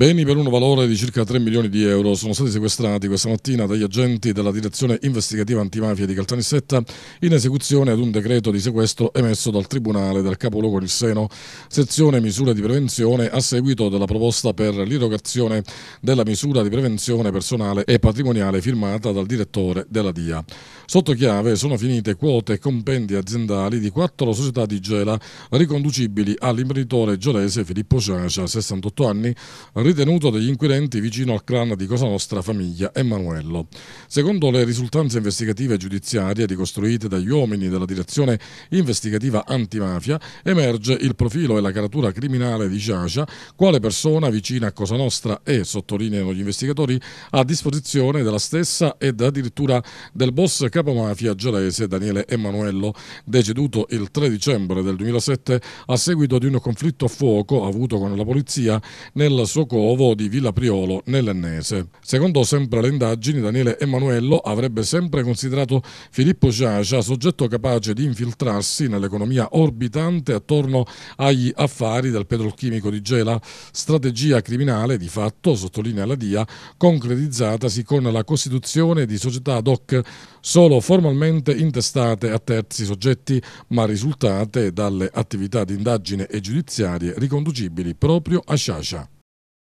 Beni per un valore di circa 3 milioni di euro sono stati sequestrati questa mattina dagli agenti della direzione investigativa antimafia di Caltanissetta in esecuzione ad un decreto di sequestro emesso dal Tribunale del Capoluogo di Seno, sezione misure di prevenzione a seguito della proposta per l'irrogazione della misura di prevenzione personale e patrimoniale firmata dal direttore della DIA. Sotto chiave sono finite quote e compendi aziendali di quattro società di Gela riconducibili all'imprenditore giolese Filippo Ciancia, 68 anni, ritenuto dagli inquirenti vicino al clan di Cosa Nostra Famiglia Emanuello. Secondo le risultanze investigative giudiziarie ricostruite dagli uomini della direzione investigativa antimafia, emerge il profilo e la caratura criminale di Giacia, quale persona vicina a Cosa Nostra e, sottolineano gli investigatori, a disposizione della stessa ed addirittura del boss capomafia gelese Daniele Emanuello, deceduto il 3 dicembre del 2007 a seguito di un conflitto a fuoco avuto con la polizia nel suo corso Rovo di Villa Priolo nell'Ennese. Secondo sempre le indagini, Daniele Emanuello avrebbe sempre considerato Filippo Ciacia soggetto capace di infiltrarsi nell'economia orbitante attorno agli affari del petrolchimico di Gela, strategia criminale di fatto, sottolinea la DIA, concretizzatasi con la costituzione di società ad hoc solo formalmente intestate a terzi soggetti, ma risultate dalle attività di indagine e giudiziarie riconducibili proprio a Sciascia.